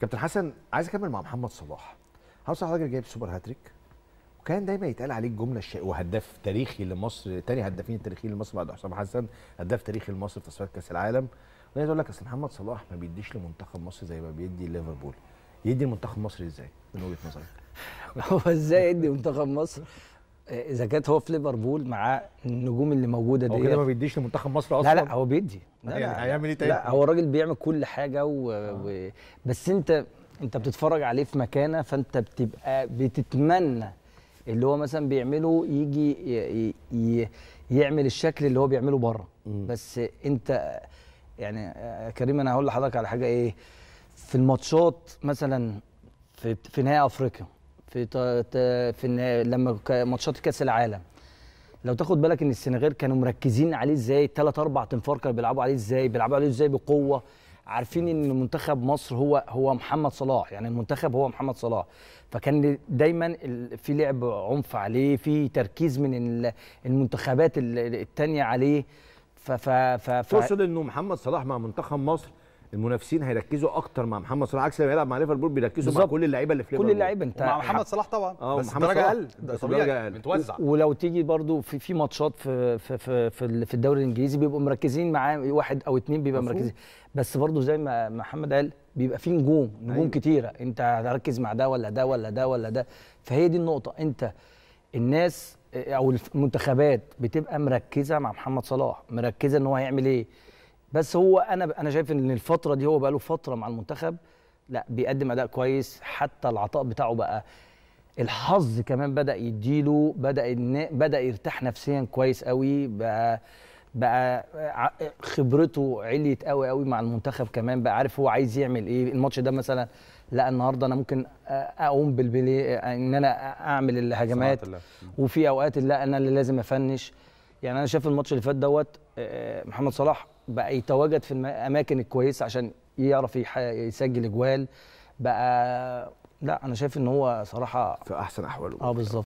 كابتن حسن عايز اكمل مع محمد صلاح محمد صلاح راجل جايب سوبر هاتريك وكان دايما يتقال عليه الجمله الشيء وهداف تاريخي لمصر تاني هدافين تاريخيين لمصر بعد حسام حسن هداف تاريخي لمصر في تصفيات كاس العالم وانا اقول لك اصل محمد صلاح ما بيديش لمنتخب مصر زي ما بيدي ليفربول يدي المنتخب المصري ازاي من وجهه نظرك هو ازاي يدي منتخب مصر آه، اذا كانت هو في ليفربول مع النجوم اللي موجوده دي هو كده ما بيديش لمنتخب مصر اصلا لا لا هو بيدي لا يعني هيعمل ايه تاني طيب؟ لا هو الراجل بيعمل كل حاجه و... آه. و... بس انت انت بتتفرج عليه في مكانه فانت بتبقى بتتمنى اللي هو مثلا بيعمله يجي ي... ي... يعمل الشكل اللي هو بيعمله بره بس انت يعني آه، كريم انا هقول لحضرتك على حاجه ايه في الماتشات مثلا في في نهائي افريقيا في في لما ماتشات كاس العالم لو تاخد بالك ان السنغال كانوا مركزين عليه ازاي ثلاث اربع تنفار كانوا بيلعبوا عليه ازاي بيلعبوا عليه ازاي بقوه عارفين ان منتخب مصر هو هو محمد صلاح يعني المنتخب هو محمد صلاح فكان دايما في لعب عنف عليه في تركيز من المنتخبات الثانيه عليه ف ف ف تقصد انه محمد صلاح مع منتخب مصر المنافسين هيركزوا اكتر مع محمد صلاح عكس لما يلعب مع ليفربول بيركزوا مع كل اللعيبه اللي في ليفربول كل اللعيبه انت مع محمد صلاح طبعا اه بس درجه اقل ده طبيعي اقل متوزع ولو تيجي برضو في في ماتشات في في في في الدوري الانجليزي بيبقوا مركزين معاه واحد او اثنين بيبقى مركزين بس برضو زي ما محمد قال بيبقى في نجوم نجوم أيوة. كتيره انت هتركز مع ده ولا ده ولا ده ولا ده فهي دي النقطه انت الناس او المنتخبات بتبقى مركزه مع محمد صلاح مركزه ان هو هيعمل ايه بس هو انا انا شايف ان الفتره دي هو بقى له فتره مع المنتخب لا بيقدم اداء كويس حتى العطاء بتاعه بقى الحظ كمان بدا يديله بدا بدا يرتاح نفسيا كويس قوي بقى بقى خبرته عليت قوي قوي مع المنتخب كمان بقى عارف هو عايز يعمل ايه الماتش ده مثلا لا النهارده انا ممكن اقوم بالبلي ان انا اعمل الهجمات وفي اوقات لا انا اللي لازم افنش يعني انا شايف الماتش اللي فات دوت آه، آه، محمد صلاح بقى يتواجد في الاماكن الكويسه عشان يعرف يسجل اجوال بقى لا انا شايف ان هو صراحه في احسن احواله اه بالظبط